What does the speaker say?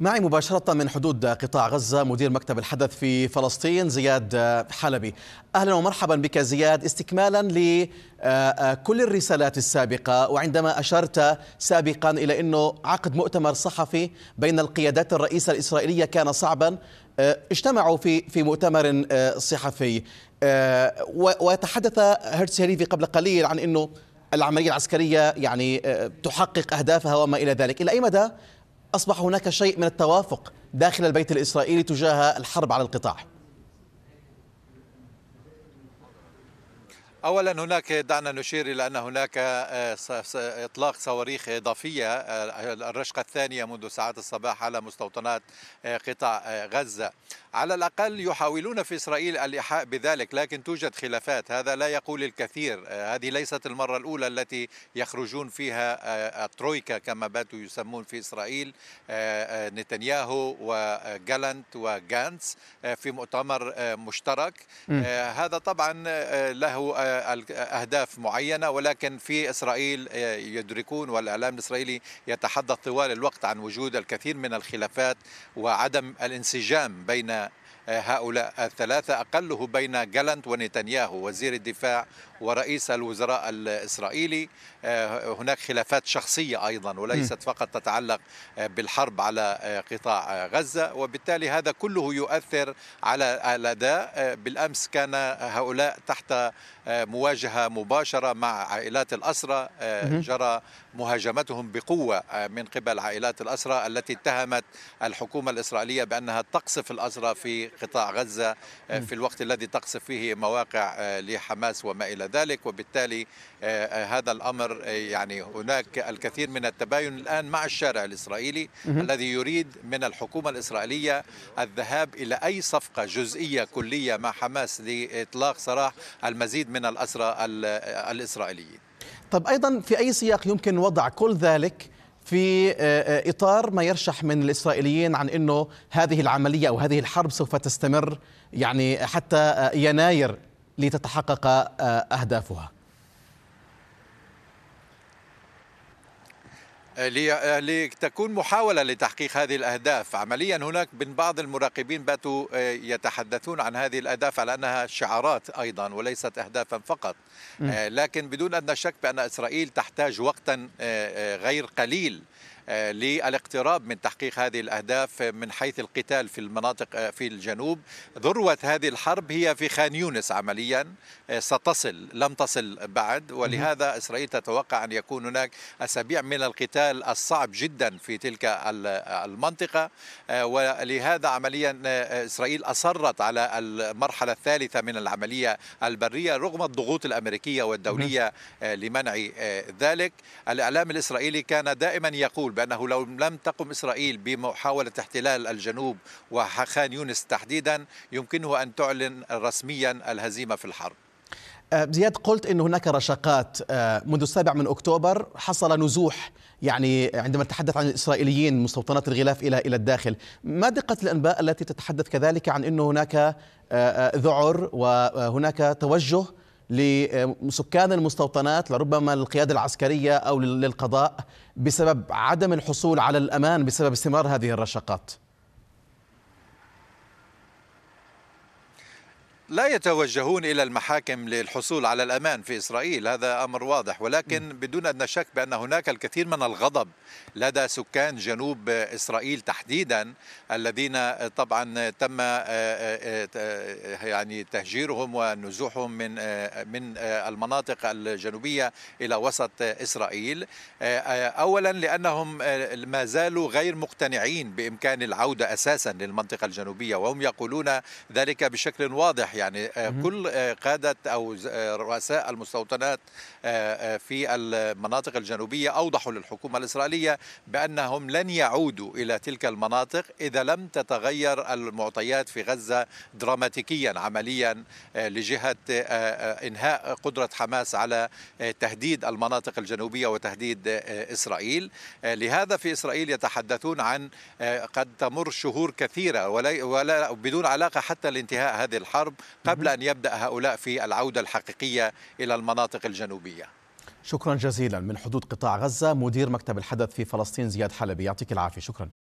معي مباشرة من حدود قطاع غزة مدير مكتب الحدث في فلسطين زياد آه، حلبي أهلا ومرحبا بك زياد استكمالا لكل آه، آه، الرسالات السابقة وعندما أشرت سابقا إلى أنه عقد مؤتمر صحفي بين القيادات الرئيسة الإسرائيلية كان صعبا اجتمعوا في في مؤتمر صحفي وتحدث هرتس هريفي قبل قليل عن أنه العملية العسكرية يعني تحقق أهدافها وما إلى ذلك إلى أي مدى أصبح هناك شيء من التوافق داخل البيت الإسرائيلي تجاه الحرب على القطاع اولا هناك دعنا نشير الى ان هناك آه، اطلاق صواريخ اضافيه آه، الرشقه الثانيه منذ ساعات الصباح على مستوطنات آه، قطاع غزه على الأقل يحاولون في إسرائيل الإيحاء بذلك لكن توجد خلافات هذا لا يقول الكثير آه، هذه ليست المرة الأولى التي يخرجون فيها الترويكا آه، آه، كما باتوا يسمون في إسرائيل نتنياهو وجالنت وغانتس في مؤتمر مشترك هذا طبعا له أهداف معينة ولكن في إسرائيل يدركون والإعلام الإسرائيلي يتحدث طوال الوقت عن وجود الكثير من الخلافات وعدم الانسجام بين هؤلاء الثلاثة أقله بين جالنت ونتنياهو وزير الدفاع ورئيس الوزراء الإسرائيلي آه، هناك خلافات شخصية أيضا وليست فقط تتعلق آه، بالحرب على آه، قطاع غزة وبالتالي هذا كله يؤثر على الأداء بالأمس كان هؤلاء تحت مواجهة مباشرة مع عائلات الأسرى جرى مهاجمتهم بقوة من قبل عائلات الأسرى التي اتهمت الحكومة الإسرائيلية بأنها تقصف الأسرى في قطاع غزة في الوقت الذي تقصف فيه مواقع لحماس وما إلى ذلك وبالتالي آه، آه، هذا الأمر آه، يعني هناك الكثير من التباين الآن مع الشارع الإسرائيلي الذي يريد من الحكومة الإسرائيلية الذهاب إلى أي صفقة جزئية كلية مع حماس لإطلاق سراح المزيد من الأسرى الإسرائيليين طب أيضا في أي سياق يمكن وضع كل ذلك في اطار ما يرشح من الاسرائيليين عن انه هذه العمليه او هذه الحرب سوف تستمر يعني حتى يناير لتتحقق آه، أهدافها آه، آه، لتكون محاولة لتحقيق هذه الأهداف عمليا هناك من بعض المراقبين باتوا يتحدثون عن هذه الأهداف على أنها شعارات أيضا وليست أهدافا فقط لكن بدون أدنى شك بأن إسرائيل تحتاج وقتا غير قليل آه، للاقتراب من تحقيق هذه الأهداف من حيث القتال في المناطق آه، في الجنوب ذروة هذه الحرب هي في خان يونس عمليا آه، ستصل لم تصل بعد ولهذا إسرائيل تتوقع أن يكون هناك أسابيع من القتال الصعب جدا في تلك المنطقة ولهذا عمليا إسرائيل أصرت على المرحلة الثالثة من العملية البرية رغم الضغوط الأمريكية والدولية لمنع ذلك الإعلام الإسرائيلي كان دائما يقول بأنه لو لم تقم إسرائيل بمحاولة احتلال الجنوب وخان يونس تحديدا يمكنه أن تعلن رسميا الهزيمة في الحرب أه، زياد قلت أن هناك رشقات أه، منذ السابع من أكتوبر حصل نزوح يعني عندما تحدث عن الإسرائيليين مستوطنات الغلاف إلى إلى الداخل ما دقة الأنباء التي تتحدث كذلك عن أن هناك أه، ذعر وهناك توجه لسكان المستوطنات لربما القيادة العسكرية أو للقضاء بسبب عدم الحصول على الأمان بسبب استمرار هذه الرشقات لا يتوجهون الى المحاكم للحصول على الامان في اسرائيل هذا امر واضح ولكن بدون ادنى شك بان هناك الكثير من الغضب لدى سكان جنوب اسرائيل تحديدا الذين طبعا تم آه، آه، آه، يعني تهجيرهم ونزوحهم من من المناطق الجنوبيه الى وسط اسرائيل اولا لانهم ما زالوا غير مقتنعين بامكان العوده اساسا للمنطقه الجنوبيه وهم يقولون ذلك بشكل واضح يعني آه، كل آه، قادة أو آه، رؤساء المستوطنات في المناطق الجنوبية أوضحوا للحكومة الإسرائيلية بأنهم لن يعودوا إلى تلك المناطق إذا لم تتغير المعطيات في غزة دراماتيكيا عمليا لجهة إنهاء قدرة حماس على تهديد المناطق الجنوبية وتهديد إسرائيل لهذا في إسرائيل يتحدثون عن قد تمر شهور كثيرة ولا, بدون علاقة حتى لانتهاء هذه الحرب قبل أن يبدأ هؤلاء في العودة الحقيقية إلى المناطق الجنوبية شكرا جزيلا من حدود قطاع غزة مدير مكتب الحدث في فلسطين زياد حلبي يعطيك العافية شكرا